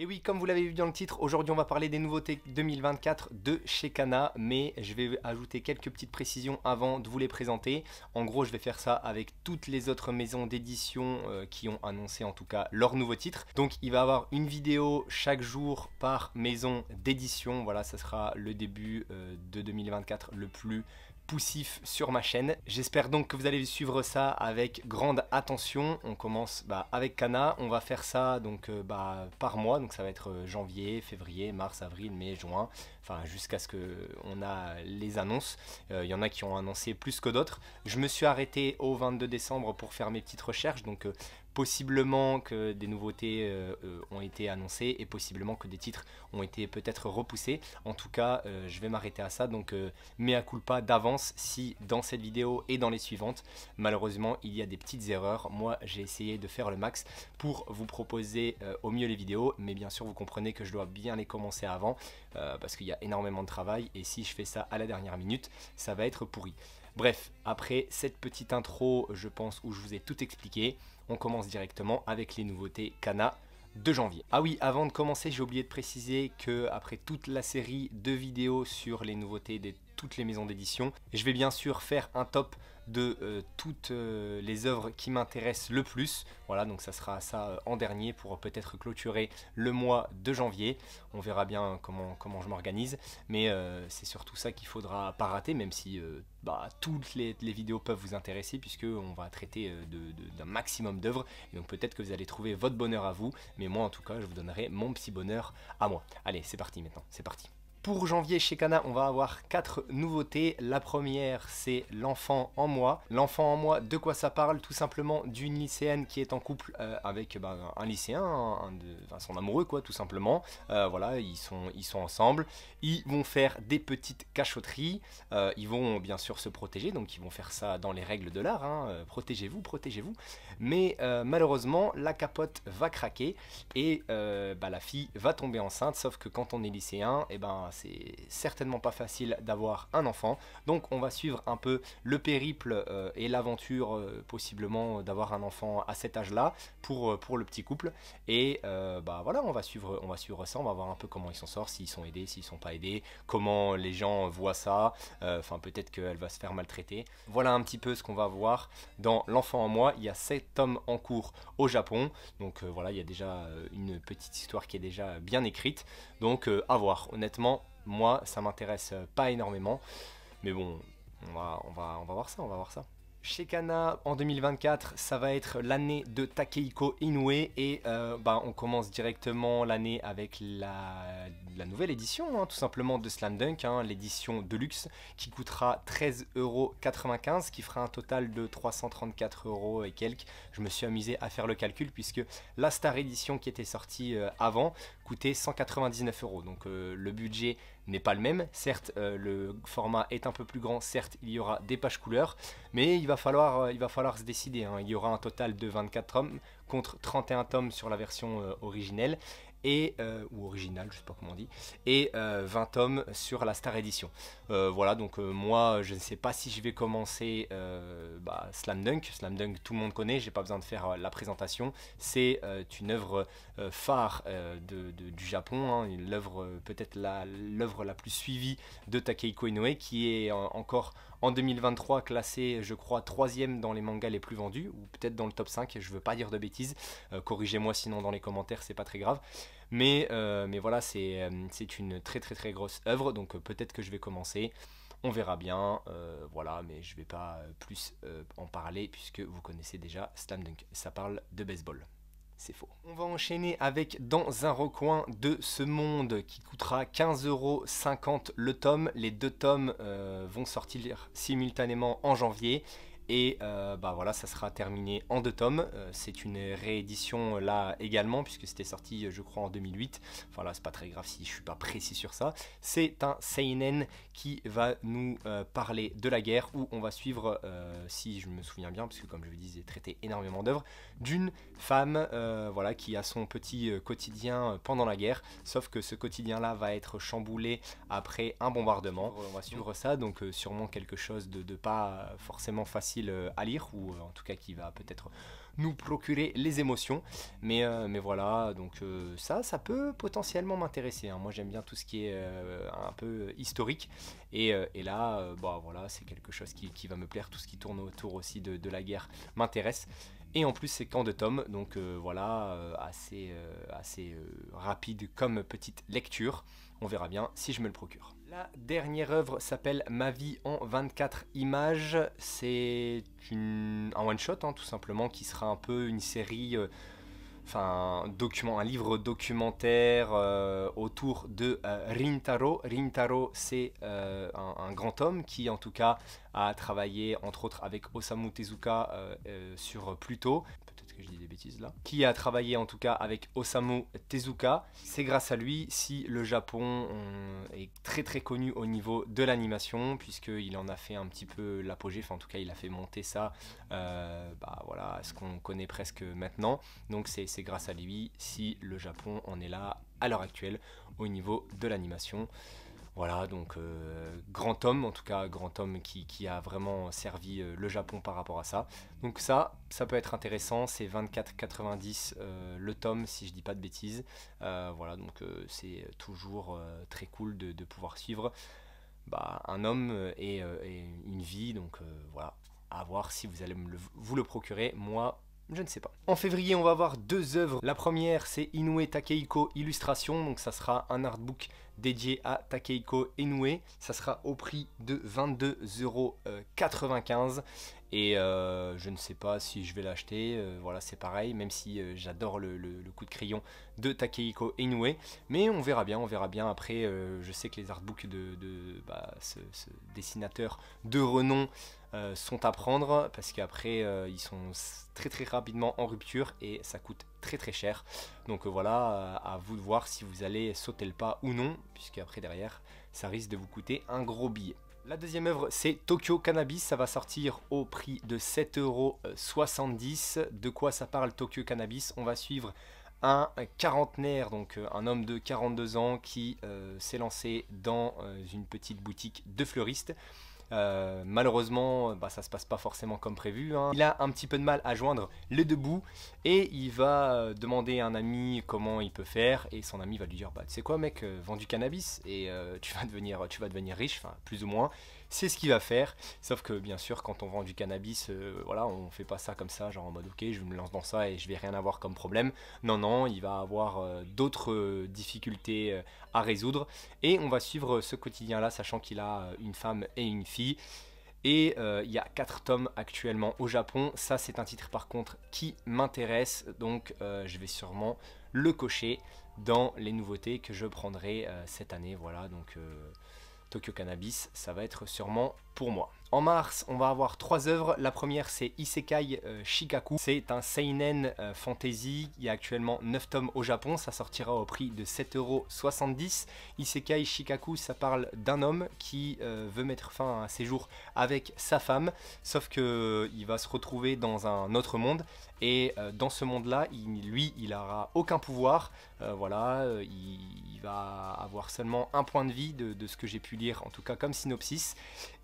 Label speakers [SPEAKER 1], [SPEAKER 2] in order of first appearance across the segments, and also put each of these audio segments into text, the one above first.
[SPEAKER 1] Et oui, comme vous l'avez vu dans le titre, aujourd'hui on va parler des nouveautés 2024 de chez Cana mais je vais ajouter quelques petites précisions avant de vous les présenter. En gros, je vais faire ça avec toutes les autres maisons d'édition euh, qui ont annoncé en tout cas leur nouveau titre. Donc il va y avoir une vidéo chaque jour par maison d'édition. Voilà, ça sera le début euh, de 2024 le plus poussif sur ma chaîne. J'espère donc que vous allez suivre ça avec grande attention. On commence bah, avec Kana, on va faire ça donc euh, bah, par mois, donc ça va être euh, janvier, février, mars, avril, mai, juin, enfin jusqu'à ce que on a les annonces. Euh, il y en a qui ont annoncé plus que d'autres. Je me suis arrêté au 22 décembre pour faire mes petites recherches, donc possiblement que des nouveautés euh, euh, ont été annoncées et possiblement que des titres ont été peut-être repoussés. En tout cas, euh, je vais m'arrêter à ça. Donc, euh, à culpa d'avance si dans cette vidéo et dans les suivantes, malheureusement, il y a des petites erreurs. Moi, j'ai essayé de faire le max pour vous proposer au mieux les vidéos, mais bien sûr, vous comprenez que je dois bien les commencer avant parce qu'il y a énormément de travail et si je fais ça à la dernière minute, ça va être pourri. Bref, après cette petite intro, je pense où je vous ai tout expliqué. On commence directement avec les nouveautés cana de janvier. Ah oui, avant de commencer, j'ai oublié de préciser que après toute la série de vidéos sur les nouveautés de toutes les maisons d'édition, je vais bien sûr faire un top de euh, toutes euh, les œuvres qui m'intéressent le plus. Voilà, donc ça sera ça euh, en dernier pour peut-être clôturer le mois de janvier. On verra bien comment, comment je m'organise, mais c'est surtout ça qu'il faudra pas rater, même si bah, toutes les, vidéos peuvent vous intéresser puisque on va traiter d'un maximum d'œuvres. donc peut-être que vous allez trouver votre bonheur à vous, mais moi en tout cas, je vous donnerai mon petit bonheur à moi. Allez, c'est parti maintenant, c'est parti. Pour janvier chez Cana, on va avoir quatre nouveautés. La première, c'est l'enfant en moi. L'enfant en moi, de quoi ça parle Tout simplement d'une lycéenne qui est en couple euh, avec bah, un lycéen, son amoureux, quoi, tout simplement. Euh, voilà, ils sont, ils sont ensemble. Ils vont faire des petites cachotteries. Euh, ils vont bien sûr se protéger, donc ils vont faire ça dans les règles de l'art. Hein. Protégez-vous, protégez-vous. Mais malheureusement, la capote va craquer et bah, la fille va tomber enceinte. Sauf que quand on est lycéen, et eh ben c'est certainement pas facile d'avoir un enfant. Donc on va suivre un peu le périple euh, et l'aventure euh, possiblement euh, d'avoir un enfant à cet âge-là pour, pour le petit couple. Et bah voilà, on va, suivre, on va suivre ça, on va voir un peu comment ils s'en sortent, s'ils sont aidés, s'ils sont pas aidés, comment les gens voient ça. Enfin peut-être qu'elle va se faire maltraiter. Voilà un petit peu ce qu'on va voir dans L'enfant en moi. Il y a 7 tomes en cours au Japon. Donc voilà, il y a déjà une petite histoire qui est déjà bien écrite. Donc à voir. Honnêtement, moi, ça m'intéresse euh, pas énormément. Mais bon, on va, on, va, voir ça, on va voir ça. Chez Kana, en 2024, ça va être l'année de Takehiko Inoue et euh, bah, on commence directement l'année avec la, nouvelle édition, hein, tout simplement de Slam Dunk, hein, l'édition Deluxe qui coûtera 13,95€, qui fera un total de 334 euros et quelques. Je me suis amusé à faire le calcul puisque la Star Edition qui était sortie euh, avant coûtait 199 euros, donc le budget n'est pas le même. Certes, euh, le format est un peu plus grand, certes, il y aura des pages couleurs, mais il va falloir, euh, il va falloir se décider. Hein. Il y aura un total de 24 tomes contre 31 tomes sur la version euh, originelle, euh, ou original, je sais pas comment on dit, et 20 euh, tomes sur la Star Edition. Euh, voilà, donc moi, je ne sais pas si je vais commencer bah, Slam Dunk. Slam Dunk, tout le monde connaît, j'ai pas besoin de faire la présentation. C'est une œuvre phare du Japon, hein, peut-être la, l'œuvre la plus suivie de Takehiko Inoue, qui est encore en 2023 classée je crois, troisième dans les mangas les plus vendus, ou peut-être dans le top 5, je veux pas dire de bêtises, corrigez-moi sinon dans les commentaires, c'est pas très grave. Mais, euh, mais voilà, euh, c'est une très très très grosse œuvre, donc euh, peut-être que je vais commencer. On verra bien, voilà, mais je ne vais pas plus en parler puisque vous connaissez déjà Slam Dunk. Ça parle de baseball. C'est faux. On va enchaîner avec Dans un recoin de ce monde qui coûtera 15,50€ le tome. Les deux tomes vont sortir simultanément en janvier et euh, bah voilà, ça sera terminé en deux tomes. Euh, c'est une réédition euh, là également, puisque c'était sorti, je crois, en 2008. Voilà, c'est pas très grave si je suis pas précis sur ça. C'est un Seinen qui va nous parler de la guerre, où on va suivre, si je me souviens bien, puisque comme je vous disais, traité énormément d'œuvres, d'une femme voilà, qui a son petit quotidien pendant la guerre. Sauf que ce quotidien-là va être chamboulé après un bombardement. On va suivre ça, donc sûrement quelque chose de pas forcément facile euh, à lire ou euh, en tout cas qui va peut-être nous procurer les émotions. Mais, euh, voilà, donc ça, ça peut potentiellement m'intéresser. Hein. Moi, j'aime bien tout ce qui est un peu historique. Et, là, bah, voilà, c'est quelque chose qui, va me plaire. Tout ce qui tourne autour aussi de, la guerre m'intéresse. Et en plus, c'est quand de tomes, donc voilà, assez, assez rapide comme petite lecture on verra bien si je me le procure. La dernière œuvre s'appelle Ma vie en 24 images. C'est un one-shot, hein, tout simplement, qui sera un peu une série. Euh, enfin un document, un livre documentaire euh, autour de euh, Rintaro. Rintaro, c'est un, un, grand homme qui, en tout cas, a travaillé entre autres avec Osamu Tezuka sur Pluto je dis des bêtises là, qui a travaillé en tout cas avec Osamu Tezuka. C'est grâce à lui si le Japon euh, est très très connu au niveau de l'animation, puisqu'il en a fait un petit peu l'apogée, enfin en tout cas il a fait monter ça, euh, bah voilà, ce qu'on connaît presque maintenant. Donc c'est grâce à lui si le Japon en est là à l'heure actuelle au niveau de l'animation. Voilà, donc euh, grand homme, en tout cas grand homme qui, a vraiment servi euh, le Japon par rapport à ça. Donc ça, ça peut être intéressant, c'est 24,90 euh, le tome si je dis pas de bêtises. voilà, donc c'est toujours très cool de, pouvoir suivre bah, un homme et, une vie, donc voilà, à voir si vous allez vous le procurer. Moi, je ne sais pas. En février, on va avoir deux œuvres. La première, c'est Inoue Takehiko Illustration, donc ça sera un artbook dédié à Takehiko Inoue. Ça sera au prix de 22,95€ et euh, je ne sais pas si je vais l'acheter, euh, voilà c'est pareil, même si euh, j'adore le, coup de crayon de Takehiko Inoue, mais on verra bien, on verra bien, après je sais que les artbooks de, bah, ce, dessinateur de renom euh, sont à prendre parce qu'après euh, ils sont très très rapidement en rupture et ça coûte très très cher. Donc euh, voilà, à vous de voir si vous allez sauter le pas ou non, puisque après derrière ça risque de vous coûter un gros billet. La deuxième œuvre, c'est Tokyo Cannabis. Ça va sortir au prix de 7,70€. De quoi ça parle Tokyo Cannabis On va suivre un quarantenaire, donc un homme de 42 ans qui s'est lancé dans une petite boutique de fleuriste. Euh, malheureusement, bah, ça se passe pas forcément comme prévu. Hein. Il a un petit peu de mal à joindre les deux bouts et il va euh, demander à un ami comment il peut faire et son ami va lui dire bah tu sais quoi mec, euh, vends du cannabis et tu vas devenir tu vas devenir riche, plus ou moins c'est ce qu'il va faire. Sauf que bien sûr, quand on vend du cannabis, euh, voilà, on fait pas ça comme ça, genre en mode ok, je me lance dans ça et je vais rien avoir comme problème. Non, non, il va avoir euh, d'autres euh, difficultés à résoudre. Et on va suivre ce quotidien-là, sachant qu'il a une femme et une fille. Et il y a 4 tomes actuellement au Japon. Ça, c'est un titre par contre qui m'intéresse. Donc, je vais sûrement le cocher dans les nouveautés que je prendrai cette année. Voilà, donc Tokyo Cannabis, ça va être sûrement pour moi. En mars, on va avoir trois œuvres. La première, c'est Isekai euh, Shikaku. C'est un seinen euh, fantasy. Il y a actuellement 9 tomes au Japon. Ça sortira au prix de 7,70€. Isekai Shikaku, ça parle d'un homme qui euh, veut mettre fin à ses jours avec sa femme. Sauf que il va se retrouver dans un autre monde. Et dans ce monde-là, lui, il n'aura aucun pouvoir. voilà, il, va avoir seulement un point de vie de, de ce que j'ai pu lire, en tout cas comme synopsis.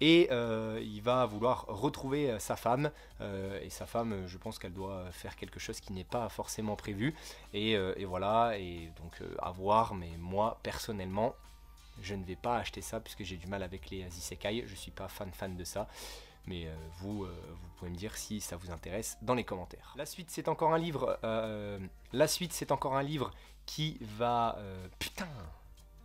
[SPEAKER 1] Et... Euh, il va vouloir retrouver euh, sa femme. Euh, et sa femme, je pense qu'elle doit faire quelque chose qui n'est pas forcément prévu. Et, voilà, et donc à voir, mais moi personnellement, je ne vais pas acheter ça puisque j'ai du mal avec les Azisekai je suis pas fan fan de ça. Mais vous, vous pouvez me dire si ça vous intéresse dans les commentaires. La suite, c'est encore un livre. la suite, c'est encore un livre qui va. putain.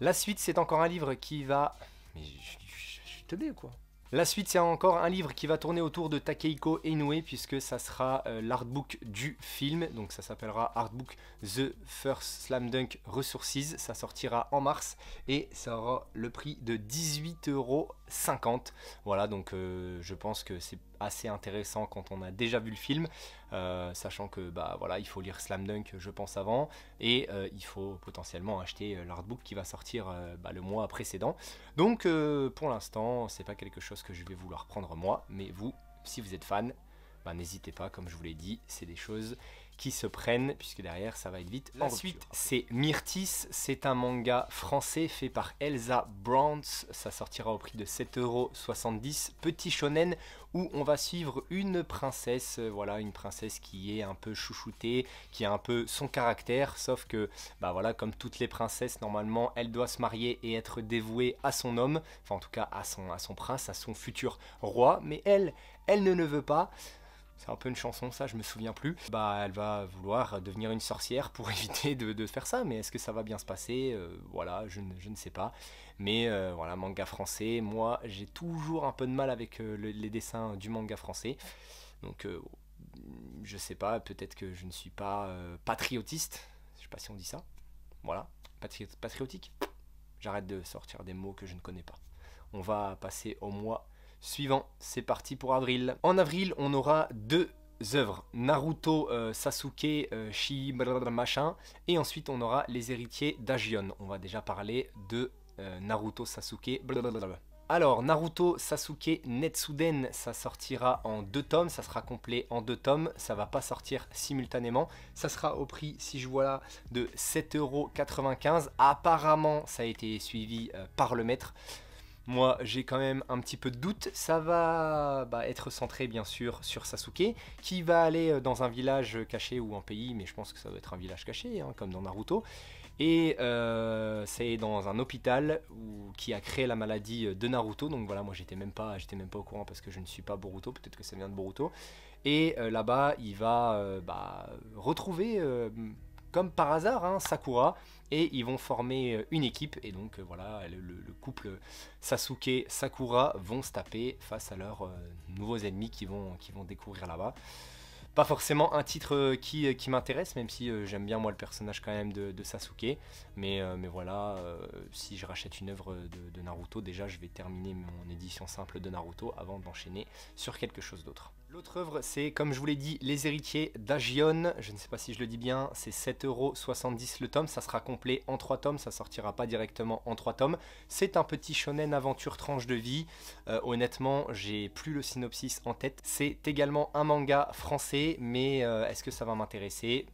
[SPEAKER 1] La suite, c'est encore un livre qui va. Mais je, suis te quoi la suite, c'est encore un livre qui va tourner autour de Takeiko Inoue, puisque ça sera euh, l'artbook du film. Donc ça s'appellera Artbook The First Slam Dunk Resources. Ça sortira en mars et ça aura le prix de 18 euros 50. Voilà, donc euh, je pense que c'est assez intéressant quand on a déjà vu le film, euh, sachant que bah voilà, il faut lire Slam Dunk, je pense avant, et euh, il faut potentiellement acheter l'artbook qui va sortir bah, le mois précédent. Donc pour l'instant, c'est pas quelque chose que je vais vouloir prendre moi, mais vous, si vous êtes fan, bah, n'hésitez pas, comme je vous l'ai dit, c'est des choses qui se prennent, puisque derrière ça va être vite. Ensuite, c'est Myrtis, c'est un manga français fait par Elsa Brands, ça sortira au prix de 7,70€, petit shonen où on va suivre une princesse, euh, voilà, une princesse qui est un peu chouchoutée, qui a un peu son caractère, sauf que, bah voilà, comme toutes les princesses, normalement, elle doit se marier et être dévouée à son homme, enfin en tout cas à son, à son prince, à son futur roi, mais elle, elle ne le veut pas c'est un peu une chanson ça, je me souviens plus, bah elle va vouloir devenir une sorcière pour éviter de, faire ça, mais est-ce que ça va bien se passer euh, Voilà, je, ne sais pas. Mais euh, voilà, manga français, moi j'ai toujours un peu de mal avec euh, les dessins du manga français, donc je sais pas, peut-être que je ne suis pas patriotiste, je sais pas si on dit ça, voilà, patriotique J'arrête de sortir des mots que je ne connais pas. On va passer au mois Suivant, c'est parti pour avril. En avril, on aura deux œuvres, Naruto, euh, Sasuke, euh, Shi, machin, et ensuite on aura les héritiers d'Agion. On va déjà parler de euh, Naruto, Sasuke, blablabla. Alors, Naruto Sasuke Netsuden, ça sortira en deux tomes, ça sera complet en deux tomes, ça va pas sortir simultanément. Ça sera au prix, si je vois là, de 7,95€. Apparemment, ça a été suivi par le maître. Moi, j'ai quand même un petit peu de doute. Ça va bah, être centré, bien sûr, sur Sasuke, qui va aller euh, dans un village caché ou un pays, mais je pense que ça doit être un village caché, hein, comme dans Naruto. Et euh, c'est dans un hôpital qui a créé la maladie euh, de Naruto. Donc voilà, moi j'étais même pas, j'étais même pas au courant parce que je ne suis pas Boruto. Peut-être que ça vient de Boruto. Et là-bas, il va bah, retrouver, comme par hasard, hein, Sakura et ils vont former euh, une équipe et donc euh, voilà le, couple Sasuke Sakura vont se taper face à leurs euh, nouveaux ennemis qui vont, qui vont découvrir là-bas pas forcément un titre qui, qui m'intéresse, même si j'aime bien moi le personnage quand même de, Sasuke. Mais, mais voilà, si je rachète une œuvre de Naruto, déjà je vais terminer mon édition simple de Naruto avant d'enchaîner sur quelque chose d'autre. L'autre œuvre, c'est comme je vous l'ai dit, Les Héritiers d'Agion. Je ne sais pas si je le dis bien, c'est 7,70€ le tome. Ça sera complet en 3 tomes, ça sortira pas directement en 3 tomes. C'est un petit shonen aventure tranche de vie. Euh, honnêtement, j'ai plus le synopsis en tête. C'est également un manga français, mais euh, est-ce que ça va m'intéresser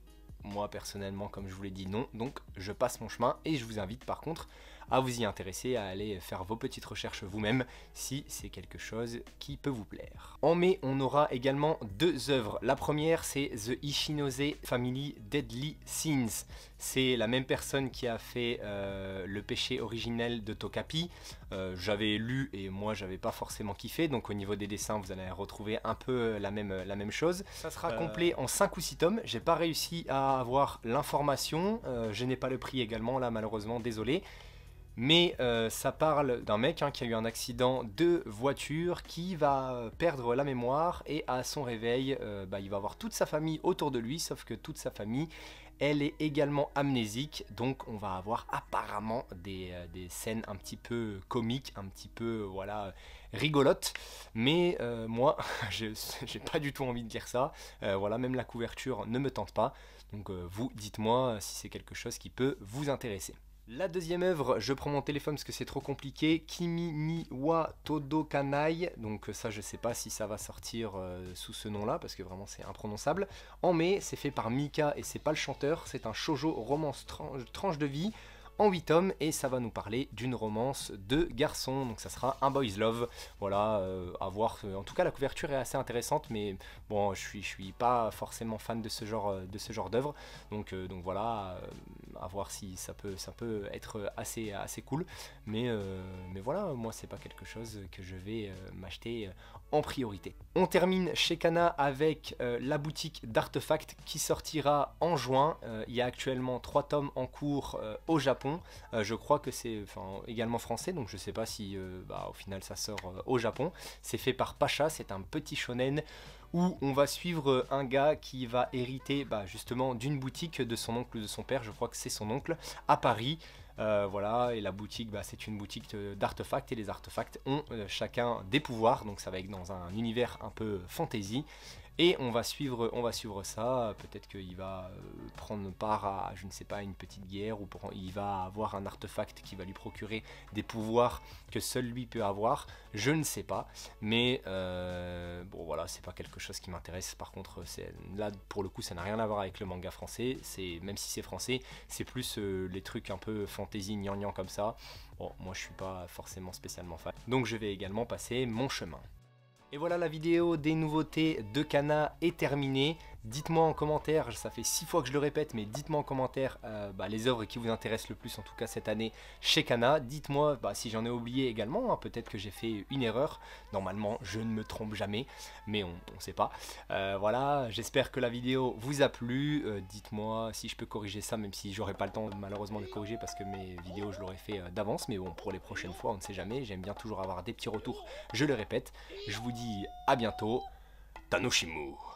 [SPEAKER 1] moi personnellement, comme je vous l'ai dit, non. Donc je passe mon chemin et je vous invite par contre à vous y intéresser, à aller faire vos petites recherches vous-même si c'est quelque chose qui peut vous plaire. En mai, on aura également deux œuvres. La première, c'est The Ishinose Family Deadly Sins. C'est la même personne qui a fait euh, Le péché originel de Tokapi. Euh, j'avais lu et moi, j'avais pas forcément kiffé. Donc au niveau des dessins, vous allez retrouver un peu la même, la même chose. Ça sera euh, complet en cinq ou six tomes. J'ai pas réussi à avoir l'information. je n'ai pas le prix également là, malheureusement, désolé. Mais euh, ça parle d'un mec hein, qui a eu un accident de voiture, qui va perdre la mémoire et à son réveil, euh, bah, il va avoir toute sa famille autour de lui, sauf que toute sa famille, elle est également amnésique, donc on va avoir apparemment des, euh, scènes un petit peu comiques, un petit peu voilà rigolotes. Mais moi, j'ai pas du tout envie de dire ça. voilà, même la couverture ne me tente pas. Donc vous, dites-moi si c'est quelque chose qui peut vous intéresser. La deuxième œuvre, je prends mon téléphone parce que c'est trop compliqué, Kimi ni wa todo kanai, donc euh, ça je sais pas si ça va sortir euh, sous ce nom-là parce que vraiment c'est imprononçable. En mai, c'est fait par Mika et c'est pas le chanteur, c'est un shojo romance tranche de vie en 8 tomes et ça va nous parler d'une romance de garçons. Donc ça sera un boys love. Voilà, euh, à voir. En tout cas, la couverture est assez intéressante, mais bon, je suis, je suis pas forcément fan de ce genre euh, de ce genre d'œuvre. Donc, euh, donc voilà, à voir si ça peut, ça peut être assez, assez cool. Mais, mais voilà, moi c'est pas quelque chose que je vais m'acheter priorité. On termine chez Kana avec euh, la boutique d'artefacts qui sortira en juin. Euh, il y a actuellement trois tomes en cours euh, au Japon. je crois que c'est également français, donc je ne sais pas si bah, au final ça sort au Japon. C'est fait par Pacha, c'est un petit shonen où on va suivre un gars qui va hériter bah, justement d'une boutique de son oncle ou de son père, je crois que c'est son oncle, à Paris. Euh, voilà, et la boutique, bah, c'est une boutique d'artefacts et les artefacts ont euh, chacun des pouvoirs, donc ça va être dans un univers un peu fantasy. Et on va suivre, on va suivre ça. Peut-être qu'il va euh, prendre part à, je ne sais pas, une petite guerre, ou il va avoir un artefact qui va lui procurer des pouvoirs que seul lui peut avoir. Je ne sais pas. Mais euh, bon, voilà, c'est pas quelque chose qui m'intéresse. Par contre, là, pour le coup, ça n'a rien à voir avec le manga français. C'est même si c'est français, c'est plus euh, les trucs un peu fantasy, gnangnan comme ça. Bon, moi, je suis pas forcément spécialement fan. Donc, je vais également passer mon chemin. Et voilà la vidéo des nouveautés de Cana est terminée. Dites-moi en commentaire, ça fait six fois que je le répète, mais dites-moi en commentaire euh, bah, les œuvres qui vous intéressent le plus, en tout cas cette année, chez Kana. Dites-moi bah, si j'en ai oublié également, hein, peut-être que j'ai fait une erreur. Normalement, je ne me trompe jamais, mais on ne sait pas. Euh, voilà, j'espère que la vidéo vous a plu. Euh, dites-moi si je peux corriger ça, même si j'aurais pas le temps malheureusement de corriger parce que mes vidéos, je l'aurais fait d'avance. Mais bon, pour les prochaines fois, on ne sait jamais. J'aime bien toujours avoir des petits retours, je le répète. Je vous dis à bientôt. Tanoshimu